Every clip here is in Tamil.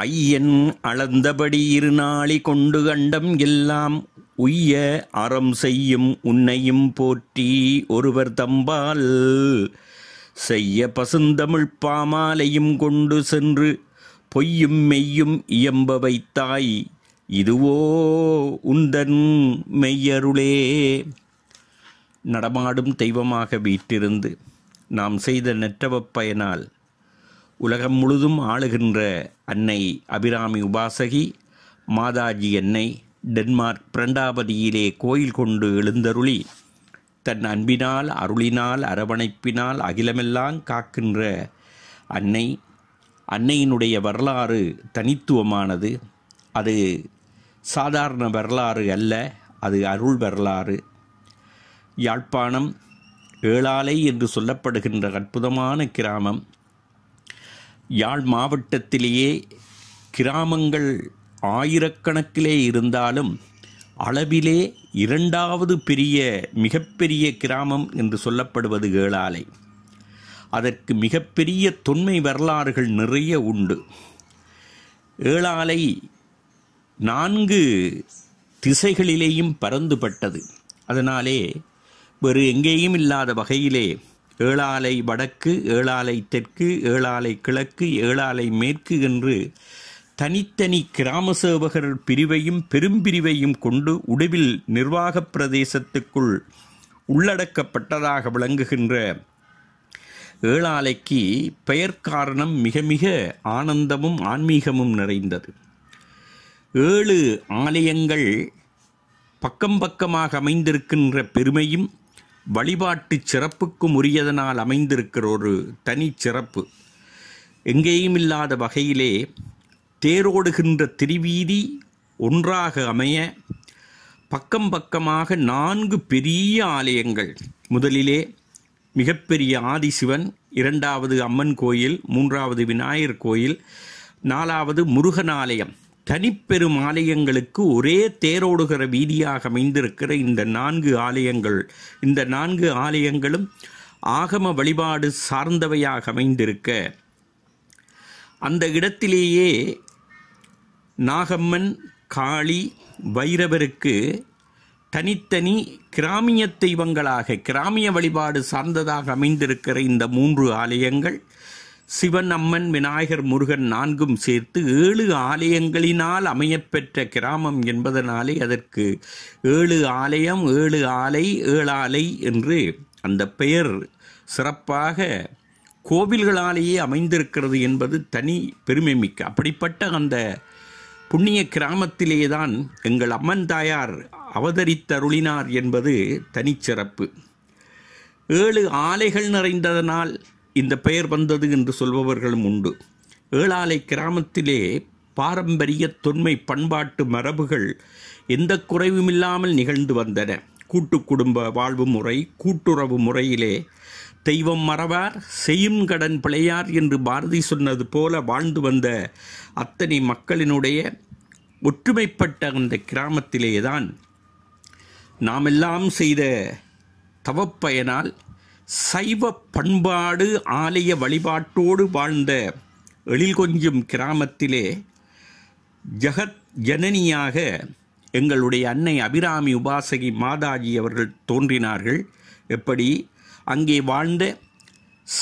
ஐயன் அளந்தபடி இருநாளி கொண்டு கண்டம் எல்லாம் உய்ய அறம் செய்யும் உன்னையும் போற்றி ஒருவர் தம்பால் செய்ய பசுந்தமிழ் பாமாலையும் கொண்டு சென்று பொய்யும் மெய்யும் இயம்ப வைத்தாய் இதுவோ உந்தன் மெய்யருளே நடமாடும் தெய்வமாக வீற்றிருந்து நாம் செய்த நெற்றவப் பயனால் உலகம் முழுதும் ஆளுகின்ற அன்னை அபிராமி உபாசகி மாதாஜி அன்னை டென்மார்க் பிரண்டாபதியிலே கோயில் கொண்டு எழுந்தருளி தன் அன்பினால் அருளினால் அரவணைப்பினால் அகிலமெல்லாம் காக்கின்ற அன்னை அன்னையினுடைய வரலாறு தனித்துவமானது அது சாதாரண வரலாறு அல்ல அது அருள் வரலாறு யாழ்ப்பாணம் ஏழாலை என்று சொல்லப்படுகின்ற அற்புதமான கிராமம் யாழ் மாவட்டத்திலேயே கிராமங்கள் ஆயிரக்கணக்கிலே இருந்தாலும் அளவிலே இரண்டாவது பெரிய மிகப்பெரிய கிராமம் என்று சொல்லப்படுவது ஏழாலை அதற்கு மிகப்பெரிய தொன்மை வரலாறுகள் நிறைய உண்டு ஏழாலை நான்கு திசைகளிலேயும் பறந்துபட்டது அதனாலே வேறு எங்கேயும் இல்லாத வகையிலே ஏழாலை வடக்கு ஏழாலை தெற்கு ஏழாலை கிழக்கு ஏழாலை மேற்கு என்று தனித்தனி கிராம சேவகர் பிரிவையும் பெரும்பிரிவையும் கொண்டு உடுவில் நிர்வாகப் பிரதேசத்துக்குள் உள்ளடக்கப்பட்டதாக விளங்குகின்ற ஏழாலைக்கு பெயர் காரணம் மிக மிக ஆனந்தமும் ஆன்மீகமும் நிறைந்தது ஏழு ஆலயங்கள் பக்கம் பக்கமாக அமைந்திருக்கின்ற பெருமையும் வழிபாட்டு சிறப்புக்கும் உரியதனால் அமைந்திருக்கிற ஒரு தனி சிறப்பு எங்கேயும் இல்லாத வகையிலே தேரோடுகின்ற திருவீதி ஒன்றாக அமைய பக்கம் பக்கமாக நான்கு பெரிய ஆலயங்கள் முதலிலே மிகப்பெரிய ஆதிசிவன் இரண்டாவது அம்மன் கோயில் மூன்றாவது விநாயகர் கோயில் நாலாவது முருகன் ஆலயம் தனிப்பெரும் ஆலயங்களுக்கு ஒரே தேரோடுகிற வீதியாக அமைந்திருக்கிற இந்த நான்கு ஆலயங்கள் இந்த நான்கு ஆலயங்களும் ஆகம வழிபாடு சார்ந்தவையாக அமைந்திருக்க அந்த இடத்திலேயே நாகம்மன் காளி வைரவருக்கு தனித்தனி கிராமிய தெய்வங்களாக கிராமிய வழிபாடு சார்ந்ததாக அமைந்திருக்கிற இந்த மூன்று ஆலயங்கள் சிவன் அம்மன் விநாயகர் முருகன் நான்கும் சேர்த்து ஏழு ஆலயங்களினால் அமையப்பெற்ற கிராமம் என்பதனாலே அதற்கு ஏழு ஆலயம் ஏழு ஆலை ஏழாலை என்று அந்த பெயர் சிறப்பாக கோவில்களாலேயே அமைந்திருக்கிறது என்பது தனி பெருமை மிக்க அப்படிப்பட்ட அந்த புண்ணிய கிராமத்திலே தான் எங்கள் அம்மன் தாயார் அவதரித்தருளினார் என்பது தனிச்சிறப்பு ஏழு ஆலைகள் நிறைந்ததனால் இந்த பெயர் வந்தது என்று சொல்பவர்களும் உண்டு ஏழாலை கிராமத்திலே பாரம்பரிய தொன்மை பண்பாட்டு மரபுகள் எந்த குறைவுமில்லாமல் நிகழ்ந்து வந்தன கூட்டு குடும்ப வாழ்வு முறை கூட்டுறவு முறையிலே தெய்வம் மறவார் செய்யும் கடன் பிழையார் என்று பாரதி சொன்னது போல வாழ்ந்து வந்த அத்தனை மக்களினுடைய ஒற்றுமைப்பட்ட அந்த கிராமத்திலேதான் நாமெல்லாம் செய்த தவப்பயனால் சைவ பண்பாடு ஆலய வழிபாட்டோடு வாழ்ந்த எழில் கொஞ்சும் கிராமத்திலே ஜகத் ஜனனியாக எங்களுடைய அன்னை அபிராமி உபாசகி மாதாஜி அவர்கள் தோன்றினார்கள் எப்படி அங்கே வாழ்ந்த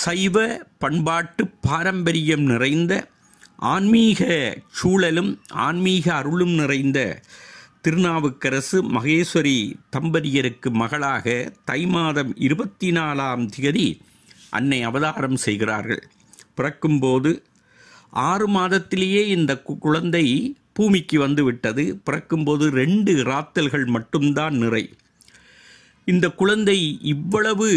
சைவ பண்பாட்டு பாரம்பரியம் நிறைந்த ஆன்மீக சூழலும் ஆன்மீக அருளும் நிறைந்த திருநாவுக்கரசு மகேஸ்வரி தம்பதியருக்கு மகளாக தை மாதம் இருபத்தி நாலாம் திகதி அன்னை அவதாரம் செய்கிறார்கள் பிறக்கும்போது ஆறு மாதத்திலேயே இந்த குழந்தை பூமிக்கு வந்துவிட்டது பிறக்கும்போது ரெண்டு இராத்தல்கள் மட்டும்தான் நிறை இந்த குழந்தை இவ்வளவு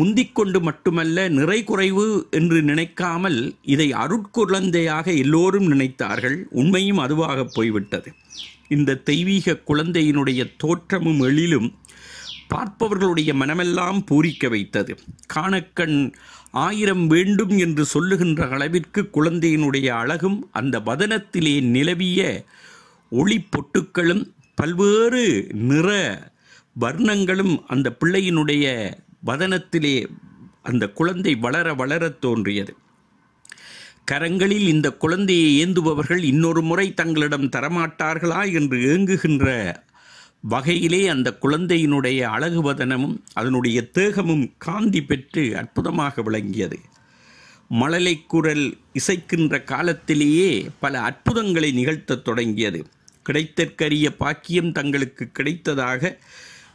முந்திக்கொண்டு மட்டுமல்ல நிறை குறைவு என்று நினைக்காமல் இதை அருட்குழந்தையாக எல்லோரும் நினைத்தார்கள் உண்மையும் அதுவாக போய்விட்டது இந்த தெய்வீக குழந்தையினுடைய தோற்றமும் எழிலும் பார்ப்பவர்களுடைய மனமெல்லாம் பூரிக்க வைத்தது காணக்கண் ஆயிரம் வேண்டும் என்று சொல்லுகின்ற அளவிற்கு குழந்தையினுடைய அழகும் அந்த வதனத்திலே நிலவிய ஒளி பொட்டுக்களும் பல்வேறு நிற வர்ணங்களும் அந்த பிள்ளையினுடைய வதனத்திலே அந்த குழந்தை வளர வளர தோன்றியது கரங்களில் இந்த குழந்தையை ஏந்துபவர்கள் இன்னொரு முறை தங்களிடம் தரமாட்டார்களா என்று ஏங்குகின்ற வகையிலே அந்த குழந்தையினுடைய அழகுவதனமும் அதனுடைய தேகமும் காந்தி பெற்று அற்புதமாக விளங்கியது மழலை குரல் இசைக்கின்ற காலத்திலேயே பல அற்புதங்களை நிகழ்த்தத் தொடங்கியது கிடைத்தற்கரிய பாக்கியம் தங்களுக்கு கிடைத்ததாக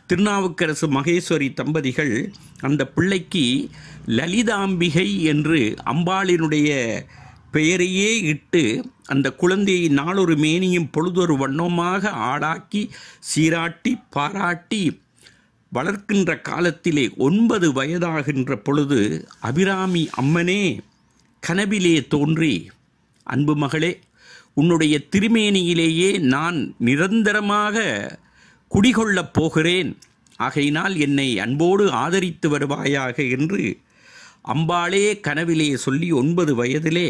திருநாவுக்கரசு மகேஸ்வரி தம்பதிகள் அந்த பிள்ளைக்கு லலிதாம்பிகை என்று அம்பாளினுடைய பெயரையே இட்டு அந்த குழந்தையை நாளொரு மேனியும் பொழுதொரு வண்ணமாக ஆடாக்கி சீராட்டி பாராட்டி வளர்க்கின்ற காலத்திலே ஒன்பது வயதாகின்ற பொழுது அபிராமி அம்மனே கனவிலே தோன்றி அன்பு மகளே உன்னுடைய திருமேனியிலேயே நான் நிரந்தரமாக குடிகொள்ளப் போகிறேன் ஆகையினால் என்னை அன்போடு ஆதரித்து வருவாயாக என்று அம்பாளே கனவிலே சொல்லி ஒன்பது வயதிலே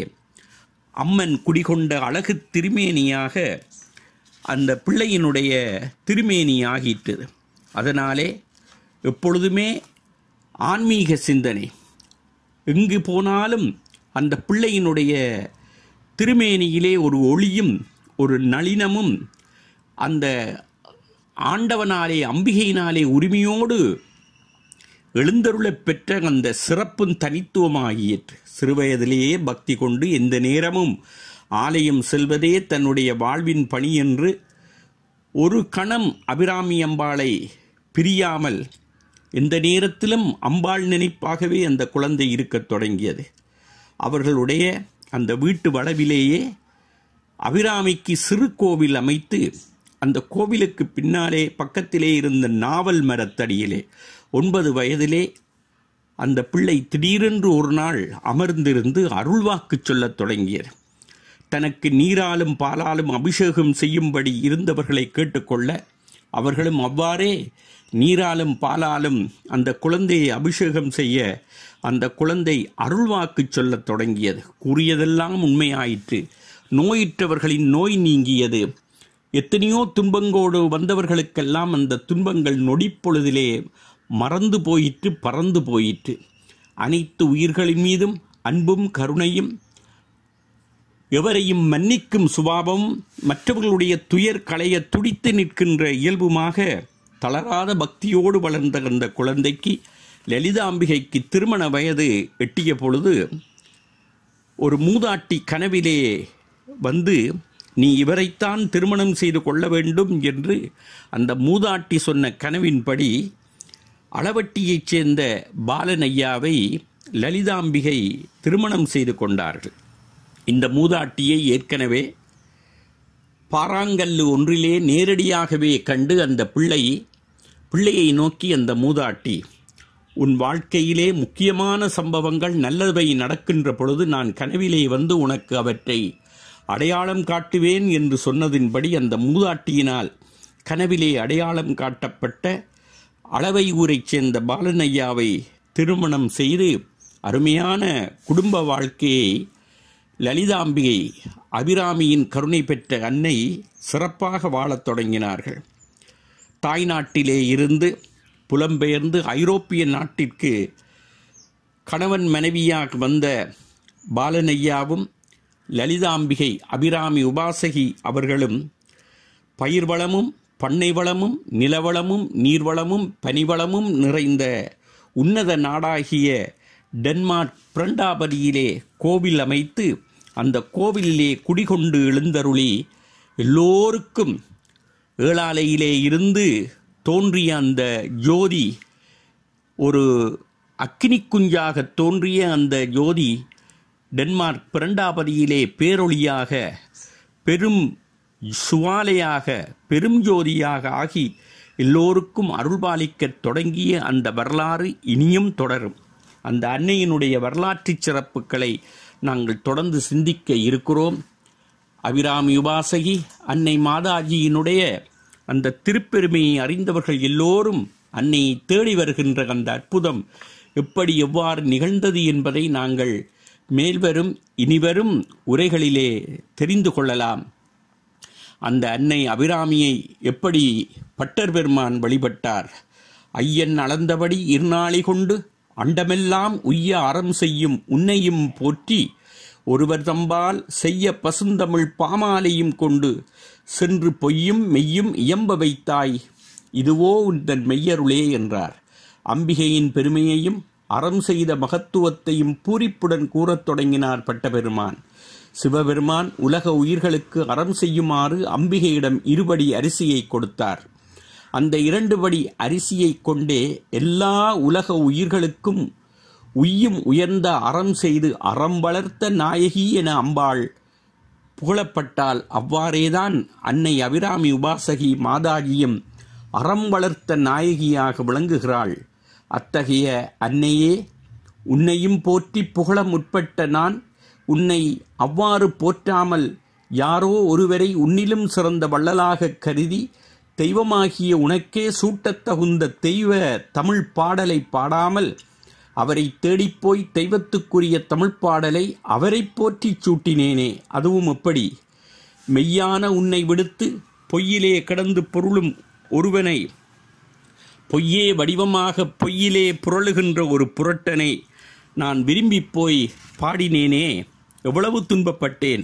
அம்மன் குடிகொண்ட அழகு திருமேனியாக அந்த பிள்ளையினுடைய திருமேனி ஆகிட்டது அதனாலே எப்பொழுதுமே ஆன்மீக சிந்தனை எங்கு போனாலும் அந்த பிள்ளையினுடைய திருமேனியிலே ஒரு ஒளியும் ஒரு நளினமும் அந்த ஆண்டவனாலே அம்பிகையினாலே உரிமையோடு எழுந்தருளப் பெற்ற அந்த சிறப்பும் ஆகியிற்று சிறுவயதிலேயே பக்தி கொண்டு எந்த நேரமும் ஆலயம் செல்வதே தன்னுடைய வாழ்வின் பணி என்று ஒரு கணம் அபிராமி அம்பாளை பிரியாமல் எந்த நேரத்திலும் அம்பாள் நினைப்பாகவே அந்த குழந்தை இருக்கத் தொடங்கியது அவர்களுடைய அந்த வீட்டு வளவிலேயே அபிராமிக்கு சிறு கோவில் அமைத்து அந்த கோவிலுக்கு பின்னாலே பக்கத்திலே இருந்த நாவல் மரத்தடியிலே ஒன்பது வயதிலே அந்த பிள்ளை திடீரென்று ஒரு நாள் அமர்ந்திருந்து அருள்வாக்கு சொல்லத் தொடங்கியது தனக்கு நீராலும் பாலாலும் அபிஷேகம் செய்யும்படி இருந்தவர்களை கேட்டுக்கொள்ள அவர்களும் அவ்வாறே நீராலும் பாலாலும் அந்த குழந்தையை அபிஷேகம் செய்ய அந்த குழந்தை அருள்வாக்கு சொல்லத் தொடங்கியது கூறியதெல்லாம் உண்மையாயிற்று நோயிற்றவர்களின் நோய் நீங்கியது எத்தனையோ துன்பங்கோடு வந்தவர்களுக்கெல்லாம் அந்த துன்பங்கள் நொடிப்பொழுதிலே மறந்து போயிற்று பறந்து போயிற்று அனைத்து உயிர்களின் மீதும் அன்பும் கருணையும் எவரையும் மன்னிக்கும் சுபாவம் மற்றவர்களுடைய துயர் களைய துடித்து நிற்கின்ற இயல்புமாக தளராத பக்தியோடு வளர்ந்த அந்த குழந்தைக்கு லலிதாம்பிகைக்கு திருமண வயது எட்டிய பொழுது ஒரு மூதாட்டி கனவிலே வந்து நீ இவரைத்தான் திருமணம் செய்து கொள்ள வேண்டும் என்று அந்த மூதாட்டி சொன்ன கனவின்படி அளவட்டியைச் சேர்ந்த பாலனையாவை லலிதாம்பிகை திருமணம் செய்து கொண்டார்கள் இந்த மூதாட்டியை ஏற்கனவே பாறாங்கல்லு ஒன்றிலே நேரடியாகவே கண்டு அந்த பிள்ளை பிள்ளையை நோக்கி அந்த மூதாட்டி உன் வாழ்க்கையிலே முக்கியமான சம்பவங்கள் நல்லவை நடக்கின்ற பொழுது நான் கனவிலே வந்து உனக்கு அவற்றை அடையாளம் காட்டுவேன் என்று சொன்னதின்படி அந்த மூதாட்டியினால் கனவிலே அடையாளம் காட்டப்பட்ட அளவை ஊரைச் சேர்ந்த பாலனையாவை திருமணம் செய்து அருமையான குடும்ப வாழ்க்கையை லலிதாம்பிகை அபிராமியின் கருணை பெற்ற அன்னை சிறப்பாக வாழத் தொடங்கினார்கள் தாய் நாட்டிலே இருந்து புலம்பெயர்ந்து ஐரோப்பிய நாட்டிற்கு கணவன் மனைவியாக வந்த பாலனையாவும் லலிதாம்பிகை அபிராமி உபாசகி அவர்களும் பயிர்வளமும் பண்ணை வளமும் நிலவளமும் நீர்வளமும் பனிவளமும் நிறைந்த உன்னத நாடாகிய டென்மார்க் பிரண்டாபதியிலே கோவில் அமைத்து அந்த கோவிலிலே குடிகொண்டு எழுந்தருளி எல்லோருக்கும் ஏழாலையிலே இருந்து தோன்றிய அந்த ஜோதி ஒரு அக்கினி குஞ்சாக தோன்றிய அந்த ஜோதி டென்மார்க் பிரண்டாபதியிலே பேரொளியாக பெரும் சுவாலையாக பெரும் ஜோதியாக ஆகி எல்லோருக்கும் அருள்பாலிக்கத் தொடங்கிய அந்த வரலாறு இனியும் தொடரும் அந்த அன்னையினுடைய வரலாற்று சிறப்புகளை நாங்கள் தொடர்ந்து சிந்திக்க இருக்கிறோம் அபிராமி உபாசகி அன்னை மாதாஜியினுடைய அந்த திருப்பெருமையை அறிந்தவர்கள் எல்லோரும் அன்னையை தேடி வருகின்ற அந்த அற்புதம் எப்படி எவ்வாறு நிகழ்ந்தது என்பதை நாங்கள் மேல்வரும் இனிவரும் உரைகளிலே தெரிந்து கொள்ளலாம் அந்த அன்னை அபிராமியை எப்படி பட்டர் பெருமான் வழிபட்டார் ஐயன் அளந்தபடி இருநாளி கொண்டு அண்டமெல்லாம் உய்ய அறம் செய்யும் உன்னையும் போற்றி ஒருவர் தம்பால் செய்ய பசுந்தமிழ் பாமாலையும் கொண்டு சென்று பொய்யும் மெய்யும் இயம்ப வைத்தாய் இதுவோ உந்தன் மெய்யருளே என்றார் அம்பிகையின் பெருமையையும் அறம் செய்த மகத்துவத்தையும் பூரிப்புடன் கூறத் தொடங்கினார் பட்டபெருமான் சிவபெருமான் உலக உயிர்களுக்கு அறம் செய்யுமாறு அம்பிகையிடம் இருபடி அரிசியை கொடுத்தார் அந்த இரண்டு படி அரிசியை கொண்டே எல்லா உலக உயிர்களுக்கும் உய்யும் உயர்ந்த அறம் செய்து அறம் வளர்த்த நாயகி என அம்பாள் புகழப்பட்டால் அவ்வாறேதான் அன்னை அபிராமி உபாசகி மாதாஜியும் அறம் வளர்த்த நாயகியாக விளங்குகிறாள் அத்தகைய அன்னையே உன்னையும் போற்றி புகழ முற்பட்ட நான் உன்னை அவ்வாறு போற்றாமல் யாரோ ஒருவரை உன்னிலும் சிறந்த வள்ளலாக கருதி தெய்வமாகிய உனக்கே சூட்டத் தகுந்த தெய்வ தமிழ் பாடலை பாடாமல் அவரை தேடிப்போய் தெய்வத்துக்குரிய தமிழ் பாடலை அவரை போற்றி சூட்டினேனே அதுவும் எப்படி மெய்யான உன்னை விடுத்து பொய்யிலே கடந்து பொருளும் ஒருவனை பொய்யே வடிவமாக பொய்யிலே புரளுகின்ற ஒரு புரட்டனை நான் விரும்பிப் போய் பாடினேனே எவ்வளவு துன்பப்பட்டேன்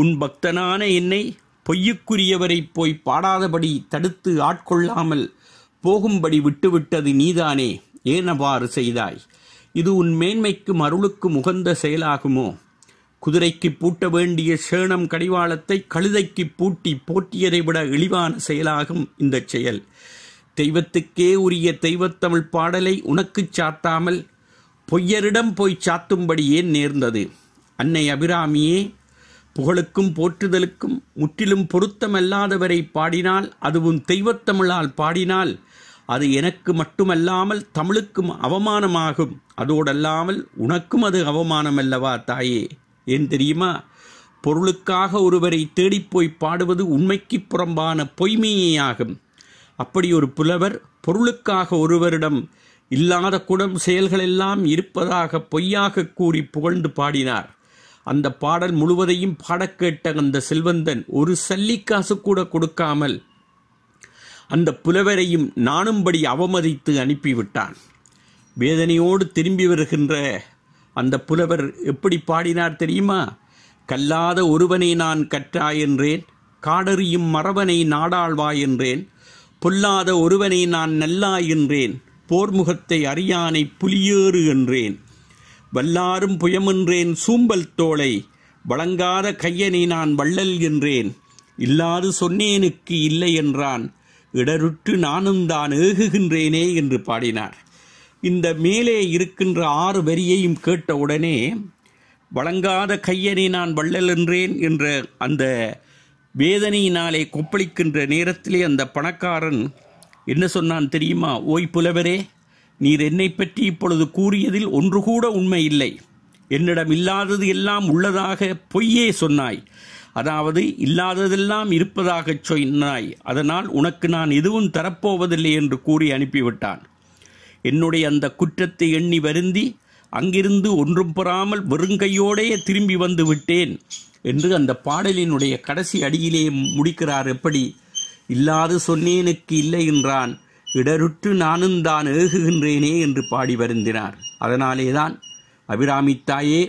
உன் பக்தனான என்னை பொய்யுக்குரியவரை போய் பாடாதபடி தடுத்து ஆட்கொள்ளாமல் போகும்படி விட்டுவிட்டது நீதானே ஏன் அவ்வாறு செய்தாய் இது உன் மேன்மைக்கும் அருளுக்கும் உகந்த செயலாகுமோ குதிரைக்கு பூட்ட வேண்டிய சேணம் கடிவாளத்தை கழுதைக்கு பூட்டி போட்டியதை விட இழிவான செயலாகும் இந்த செயல் தெய்வத்துக்கே உரிய தெய்வத்தமிழ் பாடலை உனக்குச் சாத்தாமல் பொய்யரிடம் போய் சாத்தும்படி ஏன் நேர்ந்தது அன்னை அபிராமியே புகழுக்கும் போற்றுதலுக்கும் முற்றிலும் பொருத்தமல்லாதவரை பாடினால் அதுவும் தெய்வத்தமிழால் பாடினால் அது எனக்கு மட்டுமல்லாமல் தமிழுக்கும் அவமானமாகும் அதோடல்லாமல் உனக்கும் அது அவமானம் அல்லவா தாயே ஏன் தெரியுமா பொருளுக்காக ஒருவரை தேடிப்போய் பாடுவது உண்மைக்கு புறம்பான பொய்மையாகும் அப்படி ஒரு புலவர் பொருளுக்காக ஒருவரிடம் இல்லாத குடம் செயல்களெல்லாம் இருப்பதாக பொய்யாக கூறி புகழ்ந்து பாடினார் அந்த பாடல் முழுவதையும் பாடக்கேட்ட அந்த செல்வந்தன் ஒரு சல்லிக்காசு கூட கொடுக்காமல் அந்த புலவரையும் நானும்படி அவமதித்து அனுப்பிவிட்டான் வேதனையோடு திரும்பி வருகின்ற அந்த புலவர் எப்படி பாடினார் தெரியுமா கல்லாத ஒருவனை நான் கற்றாயென்றேன் காடறியும் மரபனை நாடாழ்வாய் என்றேன் பொல்லாத ஒருவனை நான் நல்லாய் என்றேன் போர்முகத்தை அறியானை புலியேறு என்றேன் வல்லாரும் புயமென்றேன் சூம்பல் தோளை வழங்காத கையனை நான் வள்ளல் என்றேன் இல்லாது சொன்னேனுக்கு இல்லை என்றான் இடருற்று நானும் தான் ஏகுகின்றேனே என்று பாடினார் இந்த மேலே இருக்கின்ற ஆறு வரியையும் கேட்டவுடனே வழங்காத கையனை நான் வள்ளல் என்றேன் என்ற அந்த வேதனையினாலே கொப்பளிக்கின்ற நேரத்திலே அந்த பணக்காரன் என்ன சொன்னான் தெரியுமா ஓய் புலவரே நீர் என்னை பற்றி இப்பொழுது கூறியதில் ஒன்று கூட உண்மை இல்லை என்னிடம் இல்லாதது எல்லாம் உள்ளதாக பொய்யே சொன்னாய் அதாவது இல்லாததெல்லாம் இருப்பதாக சொன்னாய் அதனால் உனக்கு நான் எதுவும் தரப்போவதில்லை என்று கூறி அனுப்பிவிட்டான் என்னுடைய அந்த குற்றத்தை எண்ணி வருந்தி அங்கிருந்து ஒன்றும் பெறாமல் வெறுங்கையோடையே திரும்பி வந்து விட்டேன் என்று அந்த பாடலினுடைய கடைசி அடியிலே முடிக்கிறார் எப்படி இல்லாது சொன்னேனுக்கு இல்லை என்றான் இடருற்று நானும் தான் ஏகுகின்றேனே என்று பாடி வருந்தினார் அதனாலேதான் அபிராமி தாயே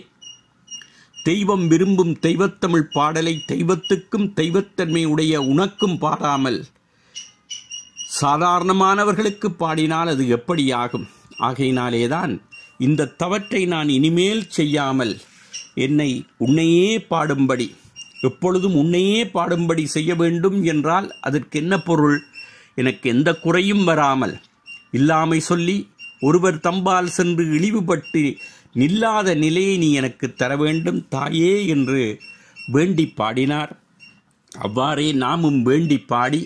தெய்வம் விரும்பும் தெய்வத்தமிழ் பாடலை தெய்வத்துக்கும் தெய்வத்தன்மை உடைய உனக்கும் பாடாமல் சாதாரணமானவர்களுக்கு பாடினால் அது எப்படியாகும் ஆகையினாலேதான் இந்த தவற்றை நான் இனிமேல் செய்யாமல் என்னை உன்னையே பாடும்படி எப்பொழுதும் உன்னையே பாடும்படி செய்ய வேண்டும் என்றால் அதற்கு என்ன பொருள் எனக்கு எந்த குறையும் வராமல் இல்லாமை சொல்லி ஒருவர் தம்பால் சென்று இழிவுபட்டு நில்லாத நிலையை நீ எனக்கு தர வேண்டும் தாயே என்று வேண்டி பாடினார் அவ்வாறே நாமும் வேண்டி பாடி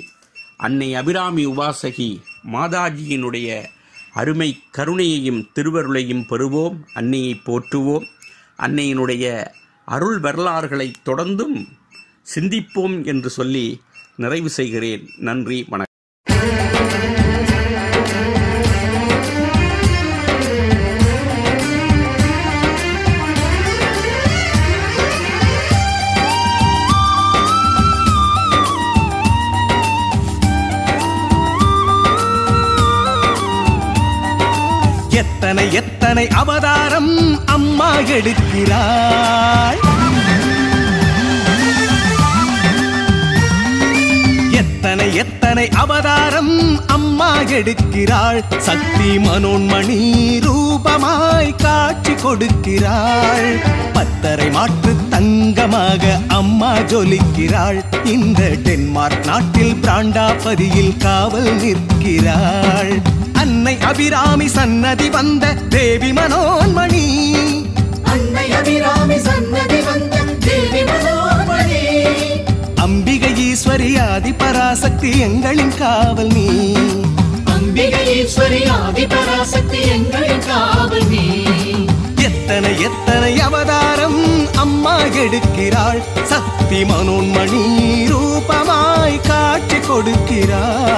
அன்னை அபிராமி உபாசகி மாதாஜியினுடைய அருமை கருணையையும் திருவருளையும் பெறுவோம் அன்னையை போற்றுவோம் அன்னையினுடைய அருள் வரலாறுகளை தொடர்ந்தும் சிந்திப்போம் என்று சொல்லி நிறைவு செய்கிறேன் நன்றி வணக்கம் எத்தனை எத்தனை அவதாரம் அம்மா எடுக்கிறாய் எத்தனை எத்தனை அவதாரம் அம்மா எடுக்கிறாள் சக்தி மனோன்மணி ரூபமாய் காட்சி கொடுக்கிறாள் பத்தரை மாற்று தங்கமாக அம்மா ஜொலிக்கிறாள் இந்த டென்மார்க் நாட்டில் பிராண்டாபதியில் காவல் நிற்கிறாள் அபிராமி சன்னதி வந்த தேவி மனோன்மணி அன்னை அபிராமி சன்னதி வந்த தேவி மனோன்மணி அம்பிகை ஈஸ்வரி ஆதி பராசக்தி எங்களின் காவல் நீ அம்பிகை ஈஸ்வரி ஆதி பராசக்தி எங்களின் காவல் நீ எத்தனை எத்தனை அவதாரம் அம்மா எடுக்கிறாள் சக்தி மனோன்மணி ரூபமாய் காட்டி கொடுக்கிறாள்